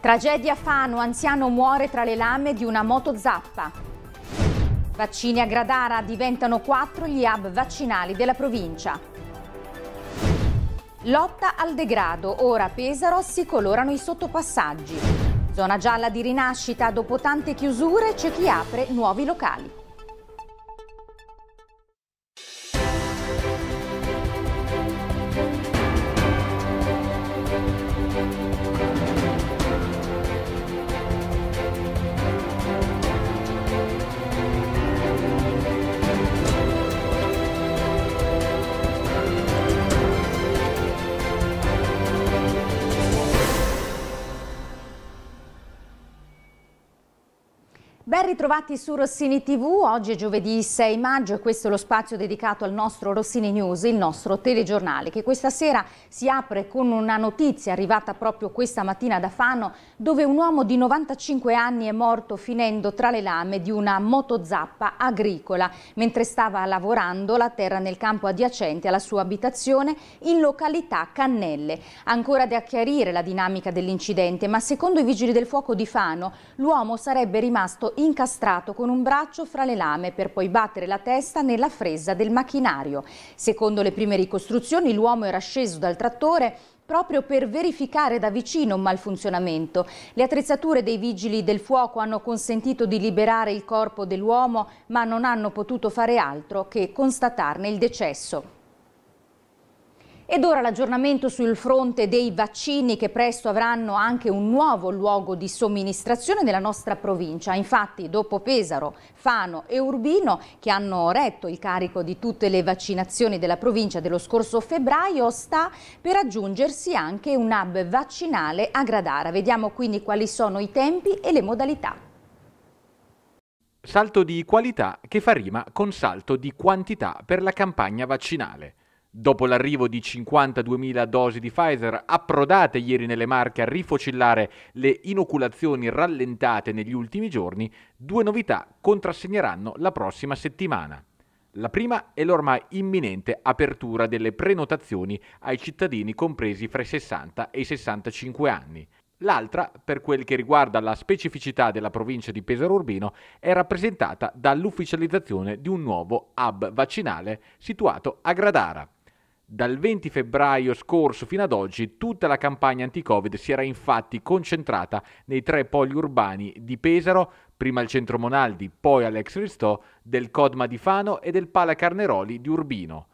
Tragedia Fano, anziano muore tra le lame di una moto zappa. Vaccini a Gradara diventano quattro gli hub vaccinali della provincia. Lotta al degrado, ora Pesaro si colorano i sottopassaggi. Zona gialla di rinascita, dopo tante chiusure c'è chi apre nuovi locali. Ben ritrovati su Rossini TV, oggi è giovedì 6 maggio e questo è lo spazio dedicato al nostro Rossini News, il nostro telegiornale, che questa sera si apre con una notizia arrivata proprio questa mattina da Fano, dove un uomo di 95 anni è morto finendo tra le lame di una motozappa agricola. Mentre stava lavorando la terra nel campo adiacente alla sua abitazione in località Cannelle. Ancora da chiarire la dinamica dell'incidente, ma secondo i Vigili del Fuoco di Fano, l'uomo sarebbe rimasto in incastrato con un braccio fra le lame per poi battere la testa nella fresa del macchinario. Secondo le prime ricostruzioni l'uomo era sceso dal trattore proprio per verificare da vicino un malfunzionamento. Le attrezzature dei vigili del fuoco hanno consentito di liberare il corpo dell'uomo ma non hanno potuto fare altro che constatarne il decesso. Ed ora l'aggiornamento sul fronte dei vaccini che presto avranno anche un nuovo luogo di somministrazione nella nostra provincia. Infatti dopo Pesaro, Fano e Urbino che hanno retto il carico di tutte le vaccinazioni della provincia dello scorso febbraio sta per aggiungersi anche un hub vaccinale a Gradara. Vediamo quindi quali sono i tempi e le modalità. Salto di qualità che fa rima con salto di quantità per la campagna vaccinale. Dopo l'arrivo di 52.000 dosi di Pfizer approdate ieri nelle Marche a rifocillare le inoculazioni rallentate negli ultimi giorni, due novità contrassegneranno la prossima settimana. La prima è l'ormai imminente apertura delle prenotazioni ai cittadini compresi fra i 60 e i 65 anni. L'altra, per quel che riguarda la specificità della provincia di Pesaro Urbino, è rappresentata dall'ufficializzazione di un nuovo hub vaccinale situato a Gradara. Dal 20 febbraio scorso fino ad oggi tutta la campagna anti-Covid si era infatti concentrata nei tre poli urbani di Pesaro, prima al centro Monaldi, poi all'ex Ristò, del Codma di Fano e del Pala Carneroli di Urbino.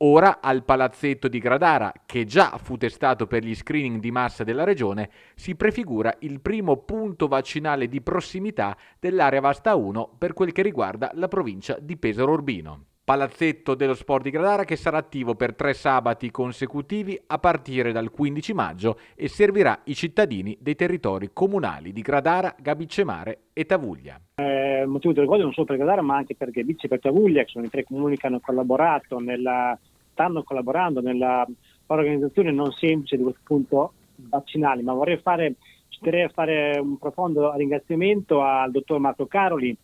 Ora al palazzetto di Gradara, che già fu testato per gli screening di massa della regione, si prefigura il primo punto vaccinale di prossimità dell'area Vasta 1 per quel che riguarda la provincia di Pesaro Urbino palazzetto dello sport di Gradara che sarà attivo per tre sabati consecutivi a partire dal 15 maggio e servirà i cittadini dei territori comunali di Gradara, Gabicemare e Tavuglia. Eh, motivo di orgoglio non solo per Gradara ma anche per Gabice e per Tavuglia che sono i tre comuni che hanno collaborato, nella, stanno collaborando nella organizzazione non semplice di questo punto vaccinale ma vorrei fare, fare un profondo ringraziamento al dottor Marco Caroli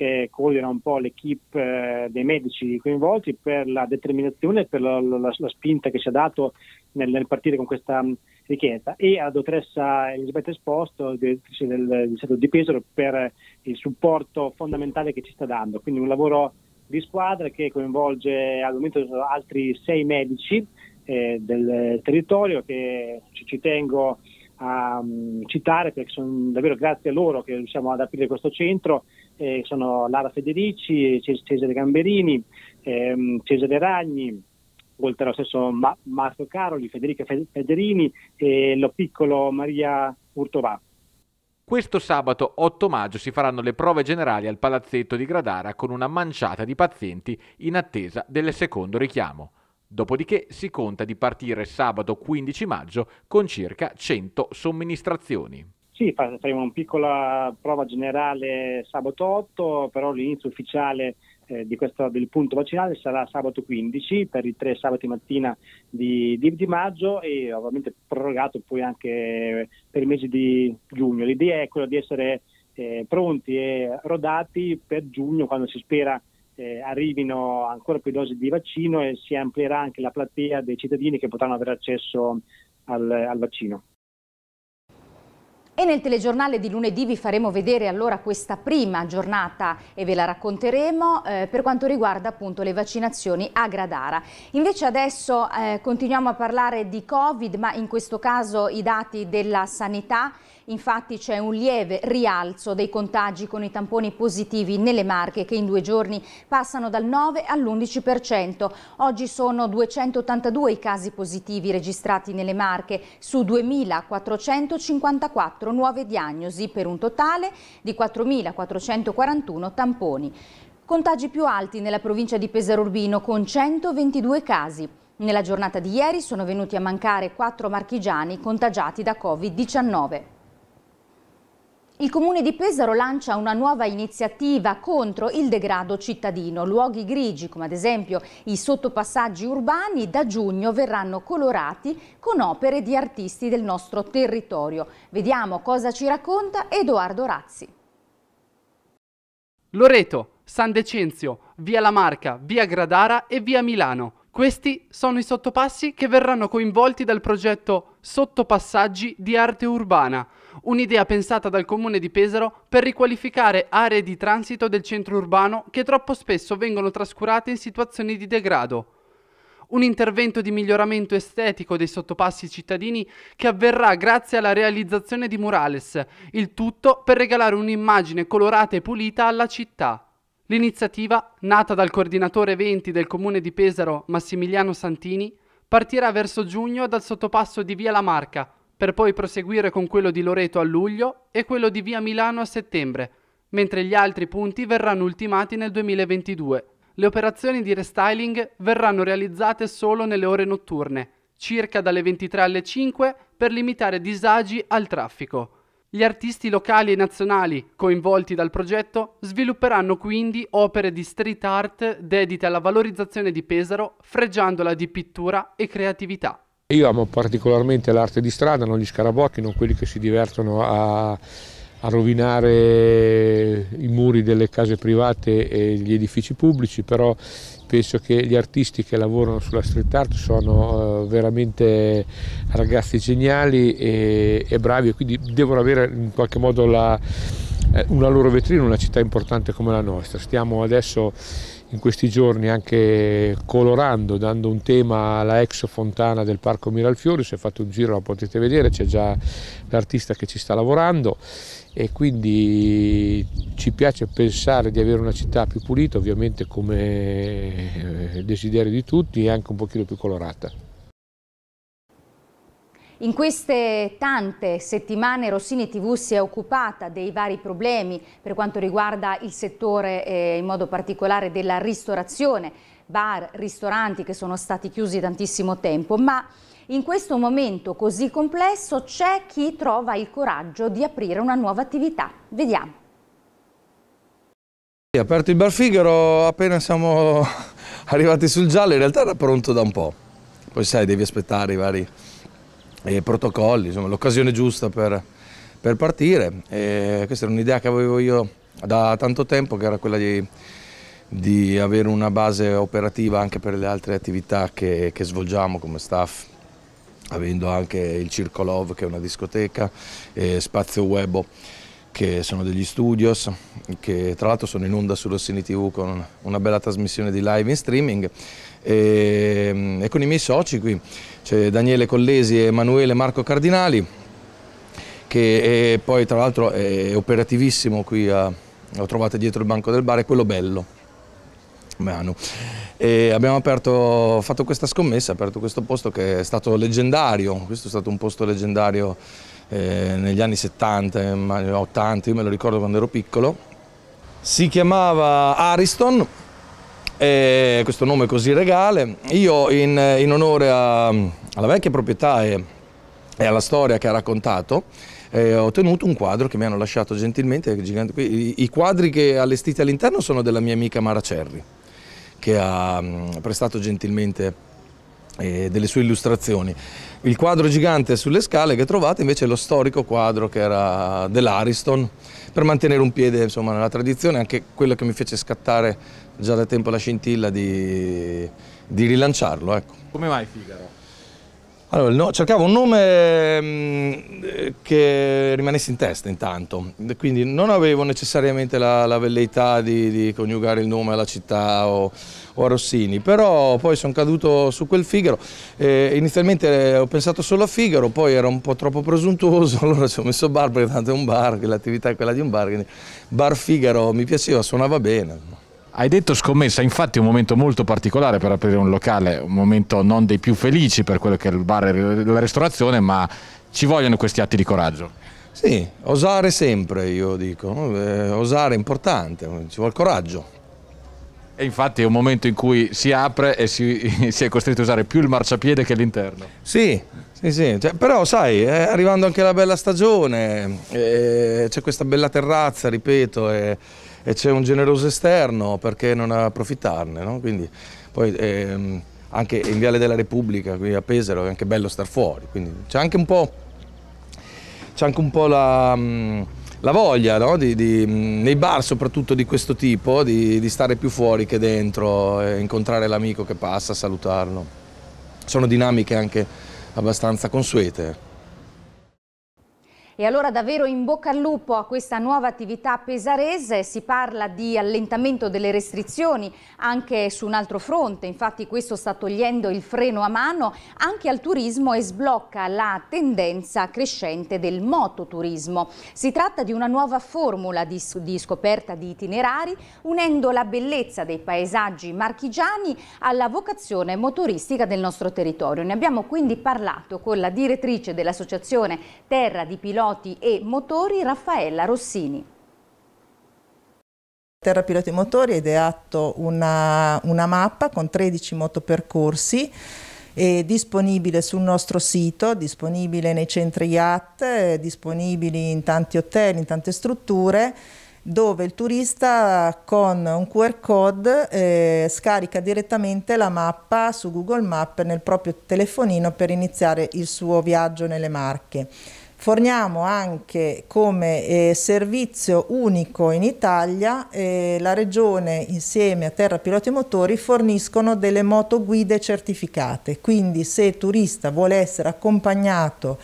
che coordina un po' l'equipe eh, dei medici coinvolti per la determinazione e per la, la, la, spinta che ci ha dato nel, nel partire con questa mm, richiesta e alla dottoressa Elisabetta Esposto, direttrice del Distretto di Pesaro, per il supporto fondamentale che ci sta dando. Quindi un lavoro di squadra che coinvolge al momento altri sei medici eh, del territorio che ci, ci tengo a um, citare perché sono davvero grazie a loro che riusciamo ad aprire questo centro eh, sono Lara Federici, Cesare Gamberini, ehm, Cesare Ragni, oltre allo stesso Ma- Marco Caroli, Federica Federini e lo piccolo Maria Urtovà. Questo sabato 8 maggio si faranno le prove generali al palazzetto di Gradara con una manciata di pazienti in attesa del secondo richiamo. Dopodiché si conta di partire sabato 15 maggio con circa 100 somministrazioni. Sì, faremo una piccola prova generale sabato 8, però l'inizio ufficiale eh, questo, del punto vaccinale sarà sabato 15 per i tre sabati mattina di, di, di, maggio e ovviamente prorogato poi anche per i mesi di giugno. L'idea è quella di essere eh, pronti e rodati per giugno quando si spera eh, arrivino ancora più dosi di vaccino e si amplierà anche la platea dei cittadini che potranno avere accesso al, al vaccino. E nel telegiornale di lunedì vi faremo vedere allora questa prima giornata e ve la racconteremo eh, per quanto riguarda appunto le vaccinazioni a Gradara. Invece adesso eh, continuiamo a parlare di Covid, ma in questo caso i dati della sanità Infatti c'è un lieve rialzo dei contagi con i tamponi positivi nelle Marche che in due giorni passano dal 9 all'11%. Oggi sono 282 i casi positivi registrati nelle Marche su 2.454 nuove diagnosi per un totale di 4.441 tamponi. Contagi più alti nella provincia di Pesaro Urbino con 122 casi. Nella giornata di ieri sono venuti a mancare quattro marchigiani contagiati da Covid-19. Il comune di Pesaro lancia una nuova iniziativa contro il degrado cittadino. Luoghi grigi, come ad esempio i sottopassaggi urbani, da giugno verranno colorati con opere di artisti del nostro territorio. Vediamo cosa ci racconta Edoardo Razzi. Loreto, San Decenzio, Via La Marca, Via Gradara e Via Milano. Questi sono i sottopassi che verranno coinvolti dal progetto Sottopassaggi di arte urbana, un'idea pensata dal comune di Pesaro per riqualificare aree di transito del centro urbano che troppo spesso vengono trascurate in situazioni di degrado. Un intervento di miglioramento estetico dei sottopassi cittadini che avverrà grazie alla realizzazione di murales, il tutto per regalare un'immagine colorata e pulita alla città. L'iniziativa, nata dal coordinatore 20 del comune di Pesaro Massimiliano Santini, partirà verso giugno dal sottopasso di Via La Marca, per poi proseguire con quello di Loreto a luglio e quello di Via Milano a settembre, mentre gli altri punti verranno ultimati nel 2022. Le operazioni di restyling verranno realizzate solo nelle ore notturne, circa dalle 23 alle 5, per limitare disagi al traffico. Gli artisti locali e nazionali coinvolti dal progetto svilupperanno quindi opere di street art dedite alla valorizzazione di Pesaro, freggiandola di pittura e creatività. Io amo particolarmente l'arte di strada, non gli scarabocchi, non quelli che si divertono a, a rovinare i muri delle case private e gli edifici pubblici, però penso che gli artisti che lavorano sulla street art sono eh, veramente ragazzi geniali e, e bravi e quindi devono avere in qualche modo la, eh, una loro vetrina in una città importante come la nostra. Stiamo adesso in questi giorni anche colorando, dando un tema alla ex fontana del Parco Miralfiori, se fate un giro la potete vedere, c'è già l'artista che ci sta lavorando e quindi ci piace pensare di avere una città più pulita, ovviamente come eh, desiderio di tutti e anche un pochino più colorata. In queste tante settimane Rossini TV si è occupata dei vari problemi per quanto riguarda il settore eh, in modo particolare della ristorazione, bar, ristoranti che sono stati chiusi tantissimo tempo, ma in questo momento così complesso c'è chi trova il coraggio di aprire una nuova attività. Vediamo. Aperto il Bar Figaro, appena siamo arrivati sul giallo, in realtà era pronto da un po'. Poi sai, devi aspettare i vari e protocolli, insomma l'occasione giusta per, per partire. E questa era un'idea che avevo io da tanto tempo, che era quella di, di, avere una base operativa anche per le altre attività che, che svolgiamo come staff avendo anche il Circo Love che è una discoteca, e Spazio Webo che sono degli studios, che tra l'altro sono in onda su Rossini TV con una bella trasmissione di live in streaming e, e con i miei soci qui, c'è Daniele Collesi, Emanuele Marco Cardinali che è, poi tra l'altro è operativissimo qui, a, lo trovate dietro il banco del bar, è quello bello. Manu. E abbiamo aperto, fatto questa scommessa, aperto questo posto che è stato leggendario, questo è stato un posto leggendario eh, negli anni 70, 80, eh, io me lo ricordo quando ero piccolo. Si chiamava Ariston, eh, questo nome così regale. Io in, in onore a, alla vecchia proprietà e, e alla storia che ha raccontato, eh, ho ottenuto un quadro che mi hanno lasciato gentilmente. I, quadri che allestiti all'interno sono della mia amica Mara Cerri, che ha mm, prestato gentilmente eh, delle sue illustrazioni. Il quadro gigante sulle scale che trovate invece è lo storico quadro che era dell'Ariston, per mantenere un piede insomma, nella tradizione, anche quello che mi fece scattare già da tempo la scintilla di, di rilanciarlo. Ecco. Come mai Figaro? Allora, no, cercavo un nome mm, che rimanesse in testa intanto, quindi non avevo necessariamente la, la velleità di, di, coniugare il nome alla città o, o a Rossini, però poi sono caduto su quel Figaro, eh, inizialmente eh, ho pensato solo a Figaro, poi era un po' troppo presuntuoso, allora ci ho messo bar perché tanto è un bar, l'attività è quella di un bar, quindi bar Figaro mi piaceva, suonava bene. Hai detto scommessa, infatti è un momento molto particolare per aprire un locale, un momento non dei più felici per quello che è il bar e la ristorazione, ma ci vogliono questi atti di coraggio. Sì, osare sempre, io dico, eh, osare è importante, ci vuole coraggio. E infatti è un momento in cui si apre e si, si è costretti a usare più il marciapiede che l'interno. Sì, sì, sì. Cioè, però sai, eh, arrivando anche la bella stagione, eh, c'è questa bella terrazza, ripeto, eh, e c'è un generoso esterno, perché non approfittarne? No? Quindi, poi, ehm, anche in Viale della Repubblica, qui a Pesaro, è anche bello star fuori, quindi c'è anche un po', anche un po la, mm, la, voglia, no? di, di, mm, nei bar soprattutto di questo tipo, di, di stare più fuori che dentro, incontrare l'amico che passa, salutarlo. Sono dinamiche anche abbastanza consuete. E allora davvero in bocca al lupo a questa nuova attività pesarese, si parla di allentamento delle restrizioni anche su un altro fronte, infatti questo sta togliendo il freno a mano anche al turismo e sblocca la tendenza crescente del mototurismo. Si tratta di una nuova formula di, di scoperta di itinerari unendo la bellezza dei paesaggi marchigiani alla vocazione motoristica del nostro territorio. Ne abbiamo quindi parlato con la direttrice dell'associazione Terra di Piloti Piloti e Motori Raffaella Rossini. Terra Piloti Motori ha ideato una, una mappa con 13 motopercorsi è disponibile sul nostro sito, disponibile nei centri IAT, disponibili in tanti hotel, in tante strutture dove il turista con un QR code eh, scarica direttamente la mappa su Google Map nel proprio telefonino per iniziare il suo viaggio nelle Marche. Forniamo anche come eh, servizio unico in Italia, eh, la Regione insieme a Terra Piloti Motori forniscono delle moto guide certificate, quindi se il turista vuole essere accompagnato,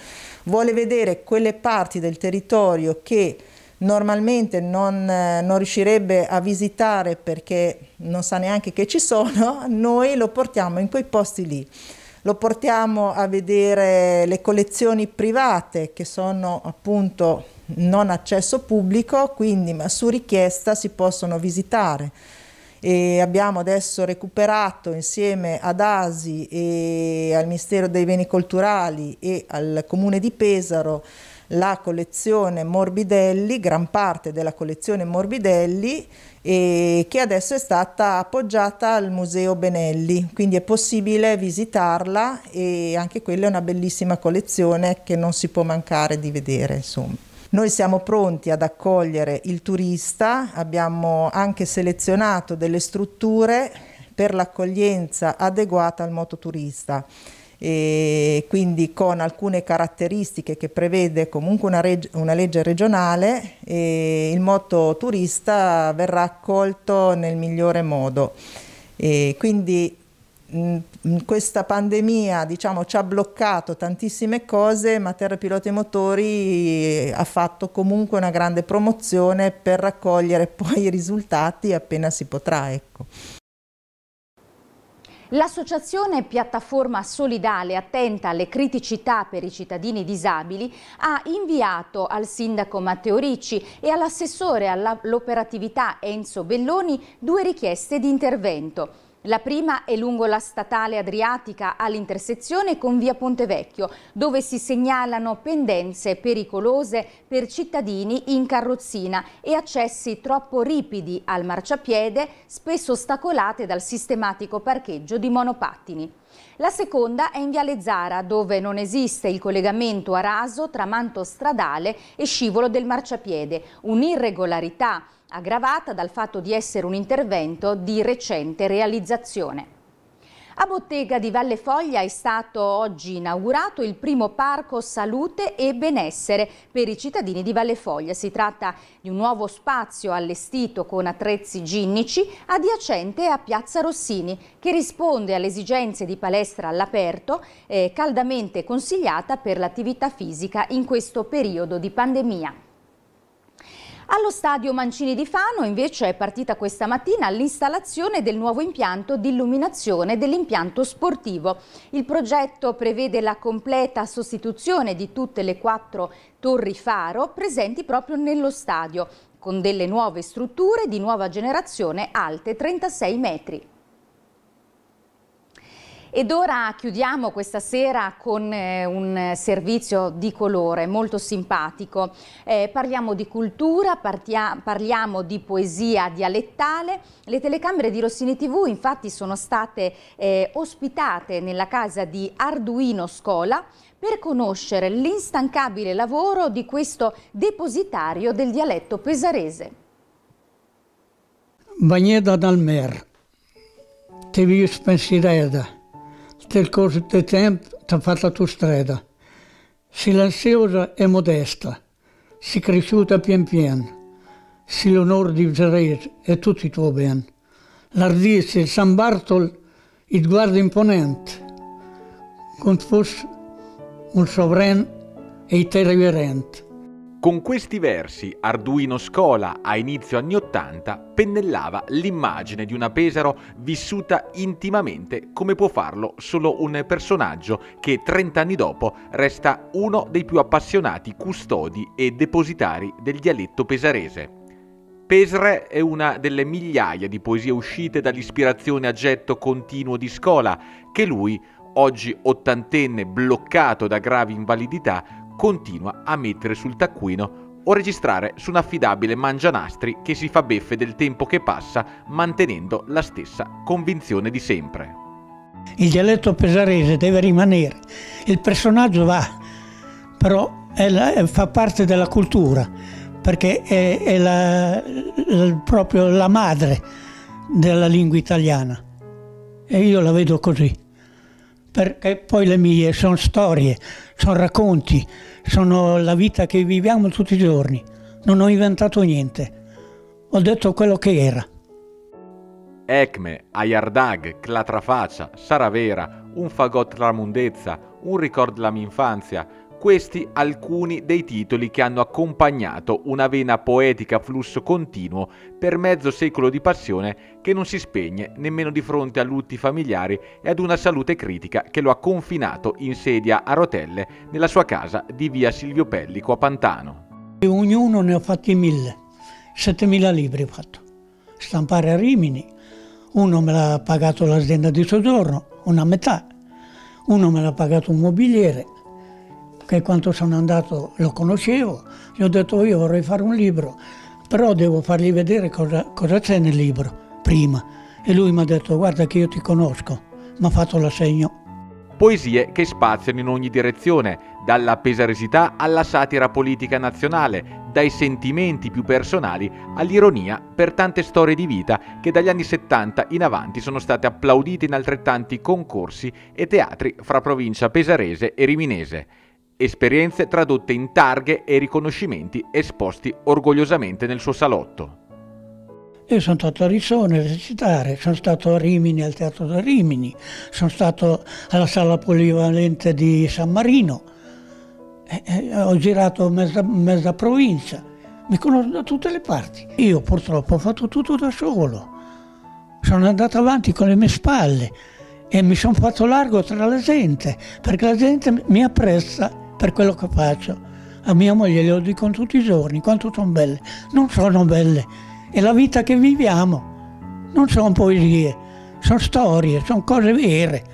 vuole vedere quelle parti del territorio che normalmente non, eh, non, riuscirebbe a visitare perché non sa neanche che ci sono, noi lo portiamo in quei posti lì lo portiamo a vedere le collezioni private che sono appunto non accesso pubblico, quindi ma su richiesta si possono visitare. E abbiamo adesso recuperato insieme ad ASI e al Ministero dei Beni Culturali e al Comune di Pesaro la collezione Morbidelli, gran parte della collezione Morbidelli, eh, che adesso è stata appoggiata al Museo Benelli, quindi è possibile visitarla e anche quella è una bellissima collezione che non si può mancare di vedere. Insomma. Noi siamo pronti ad accogliere il turista, abbiamo anche selezionato delle strutture per l'accoglienza adeguata al mototurista e quindi con alcune caratteristiche che prevede comunque una, reg una legge regionale, il moto turista verrà accolto nel migliore modo. E quindi questa pandemia diciamo, ci ha bloccato tantissime cose, ma Terra Piloti e Motori eh, ha fatto comunque una grande promozione per raccogliere poi i risultati appena si potrà. Ecco. L'associazione Piattaforma Solidale attenta alle criticità per i cittadini disabili ha inviato al sindaco Matteo Ricci e all'assessore all'operatività Enzo Belloni due richieste di intervento. La prima è lungo la statale Adriatica all'intersezione con via Ponte Vecchio, dove si segnalano pendenze pericolose per cittadini in carrozzina e accessi troppo ripidi al marciapiede, spesso ostacolate dal sistematico parcheggio di monopattini. La seconda è in Viale Zara, dove non esiste il collegamento a raso tra manto stradale e scivolo del marciapiede, un'irregolarità aggravata dal fatto di essere un intervento di recente realizzazione. A Bottega di Valle Foglia è stato oggi inaugurato il primo parco salute e benessere per i cittadini di Valle Foglia. Si tratta di un nuovo spazio allestito con attrezzi ginnici adiacente a Piazza Rossini che risponde alle esigenze di palestra all'aperto e caldamente consigliata per l'attività fisica in questo periodo di pandemia. Allo stadio Mancini di Fano invece è partita questa mattina l'installazione del nuovo impianto di illuminazione dell'impianto sportivo. Il progetto prevede la completa sostituzione di tutte le quattro torri faro presenti proprio nello stadio, con delle nuove strutture di nuova generazione alte 36 metri. Ed ora chiudiamo questa sera con eh, un servizio di colore molto simpatico. Eh, parliamo di cultura, parliamo di poesia dialettale. Le telecamere di Rossini TV infatti sono state eh, ospitate nella casa di Arduino Scola per conoscere l'instancabile lavoro di questo depositario del dialetto pesarese. Bagneda dal mer, te vi spensireda nel corso del tempo ti ha fatto la tua strada, silenziosa e modesta, si è cresciuta pian piano, si l'onore di Zeret e tutti i tuoi beni. L'ardizia, il San Bartol, il guarda imponente, come fosse un sovrano e irreverente. Con questi versi Arduino Scola a inizio anni Ottanta pennellava l'immagine di una Pesaro vissuta intimamente come può farlo solo un personaggio che 30 anni dopo resta uno dei più appassionati custodi e depositari del dialetto pesarese. Pesre è una delle migliaia di poesie uscite dall'ispirazione a getto continuo di Scola che lui, oggi ottantenne bloccato da gravi invalidità, continua a mettere sul taccuino o registrare su un affidabile mangianastri che si fa beffe del tempo che passa mantenendo la stessa convinzione di sempre. Il dialetto pesarese deve rimanere, il personaggio va, però la, fa parte della cultura, perché è, è la, la, proprio la madre della lingua italiana e io la vedo così perché poi le mie sono storie, sono racconti, sono la vita che viviamo tutti i giorni. Non ho inventato niente, ho detto quello che era. Ecme, Ayardag, Clatrafacia, Saravera, un fagot la mundezza, un ricordo la mia infanzia, questi alcuni dei titoli che hanno accompagnato una vena poetica a flusso continuo per mezzo secolo di passione che non si spegne nemmeno di fronte a lutti familiari e ad una salute critica che lo ha confinato in sedia a rotelle nella sua casa di via Silvio Pellico a Pantano. Ognuno ne ho fatti mille, 7000 libri ho fatto, stampare a Rimini, uno me l'ha pagato l'azienda di soggiorno, una metà, uno me l'ha pagato un mobiliere, che quando sono andato lo conoscevo, gli ho detto io vorrei fare un libro, però devo fargli vedere cosa, cosa c'è nel libro prima. E lui mi ha detto guarda che io ti conosco, mi ha fatto l'assegno poesie che spaziano in ogni direzione, dalla pesaresità alla satira politica nazionale, dai sentimenti più personali all'ironia per tante storie di vita che dagli anni 70 in avanti sono state applaudite in altrettanti concorsi e teatri fra provincia pesarese e riminese esperienze tradotte in targhe e riconoscimenti esposti orgogliosamente nel suo salotto. Io sono stato a Rissone a recitare, sono stato a Rimini, al Teatro da Rimini, sono stato alla Sala Polivalente di San Marino, eh, eh, ho girato mezza, mezza provincia, mi conosco da tutte le parti. Io purtroppo ho fatto tutto da solo, sono andato avanti con le mie spalle e mi sono fatto largo tra la gente, perché la gente mi apprezza per quello che faccio. A mia moglie glielo dico tutti i giorni quanto sono belle. Non sono belle. È la vita che viviamo. Non sono poesie, sono storie, sono cose vere.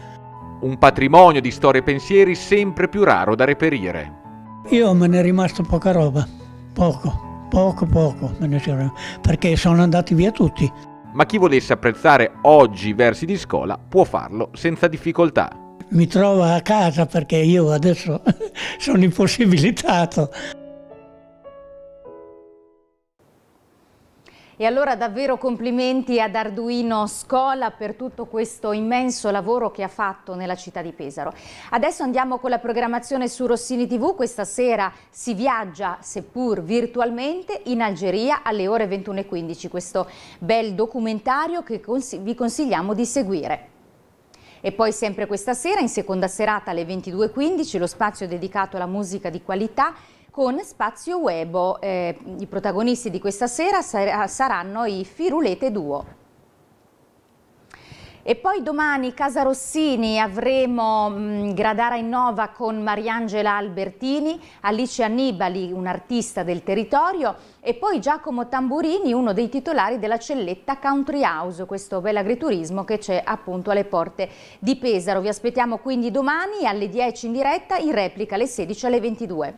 Un patrimonio di storie e pensieri sempre più raro da reperire. Io me ne è rimasto poca roba, poco, poco, poco, me ne sono, perché sono andati via tutti ma chi volesse apprezzare oggi i versi di scuola può farlo senza difficoltà mi trova a casa perché io adesso sono impossibilitato. E allora davvero complimenti ad Arduino Scola per tutto questo immenso lavoro che ha fatto nella città di Pesaro. Adesso andiamo con la programmazione su Rossini TV. Questa sera si viaggia, seppur virtualmente, in Algeria alle ore 21.15. Questo bel documentario che vi consigliamo di seguire. E poi sempre questa sera, in seconda serata alle 22.15, lo spazio dedicato alla musica di qualità con Spazio Webo. Eh, I protagonisti di questa sera sar saranno i Firulete Duo. E poi domani Casa Rossini avremo mh, mm, Gradara Innova con Mariangela Albertini, Alice Annibali, un'artista del territorio e poi Giacomo Tamburini, uno dei titolari della celletta Country House, questo bel agriturismo che c'è appunto alle porte di Pesaro. Vi aspettiamo quindi domani alle 10 in diretta, in replica alle 16 alle 22.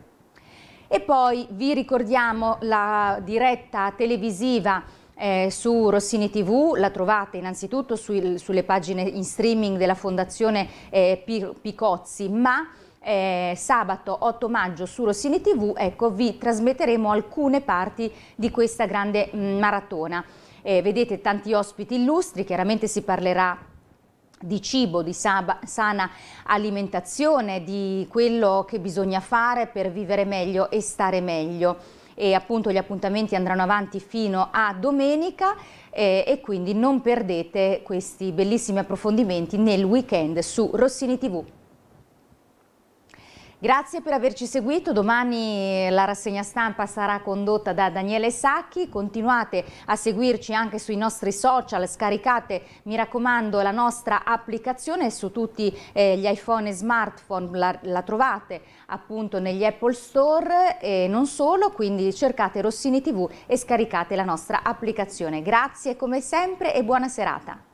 E poi vi ricordiamo la diretta televisiva eh, su Rossini TV, la trovate innanzitutto sui, sulle pagine in streaming della Fondazione eh, Picozzi, ma eh, sabato 8 maggio su Rossini TV ecco, vi trasmetteremo alcune parti di questa grande mh, mm, maratona. Eh, vedete tanti ospiti illustri, chiaramente si parlerà di cibo, di sana alimentazione, di quello che bisogna fare per vivere meglio e stare meglio e appunto gli appuntamenti andranno avanti fino a domenica eh, e quindi non perdete questi bellissimi approfondimenti nel weekend su Rossini TV. Grazie per averci seguito, domani la rassegna stampa sarà condotta da Daniele Sacchi, continuate a seguirci anche sui nostri social, scaricate mi raccomando la nostra applicazione su tutti eh, gli iPhone e smartphone, la, la, trovate appunto negli Apple Store e non solo, quindi cercate Rossini TV e scaricate la nostra applicazione. Grazie come sempre e buona serata.